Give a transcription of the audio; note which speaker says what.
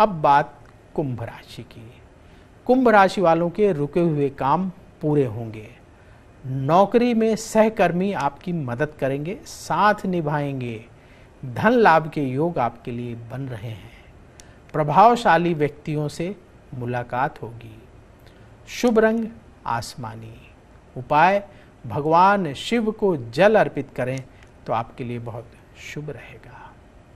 Speaker 1: अब बात कुंभ राशि की कुंभ राशि वालों के रुके हुए काम पूरे होंगे नौकरी में सहकर्मी आपकी मदद करेंगे साथ निभाएंगे धन लाभ के योग आपके लिए बन रहे हैं प्रभावशाली व्यक्तियों से मुलाकात होगी शुभ रंग आसमानी उपाय भगवान शिव को जल अर्पित करें तो आपके लिए बहुत शुभ रहेगा